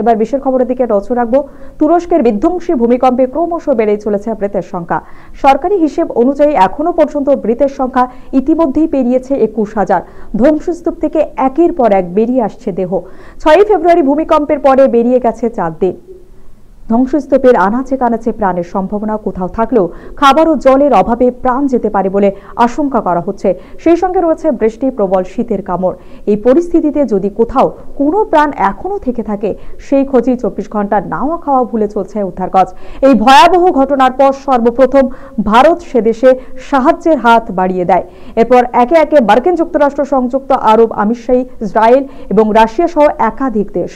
এবার বিশ্বের খবরের দিকে নজর রাখবো তুরস্কের বিধ্বংসী ভূমিকম্পে ক্রমশ বেড়েই চলেছে মৃতের সংখ্যা সরকারি হিসেব অনুযায়ী এখনো পর্যন্ত মৃতের সংখ্যা ইতিমধ্যেই পেরিয়েছে একুশ হাজার ধ্বংসস্তূপ থেকে একের পর এক বেরিয়ে আসছে দেহ ছয়ই ফেব্রুয়ারি ভূমিকম্পের পরে বেরিয়ে গেছে চার দিন ধ্বংসস্তূপের আনাচে কানাচে প্রাণের সম্ভাবনা কোথাও থাকলেও খাবার ও জলের অভাবে প্রাণ যেতে পারে বলে আশঙ্কা করা হচ্ছে সেই সঙ্গে রয়েছে বৃষ্টি প্রবল শীতের কামড় এই পরিস্থিতিতে যদি কোথাও কোনো প্রাণ এখনও থেকে থাকে সেই খোঁজই চব্বিশ ঘন্টা নাওয়া খাওয়া ভুলে চলছে উদ্ধার কাজ এই ভয়াবহ ঘটনার পর সর্বপ্রথম ভারত সেদেশে সাহায্যের হাত বাড়িয়ে দেয় এরপর একে একে মার্কিন যুক্তরাষ্ট্র সংযুক্ত আরব আমিরশাহী ইসরায়েল এবং রাশিয়া সহ একাধিক দেশ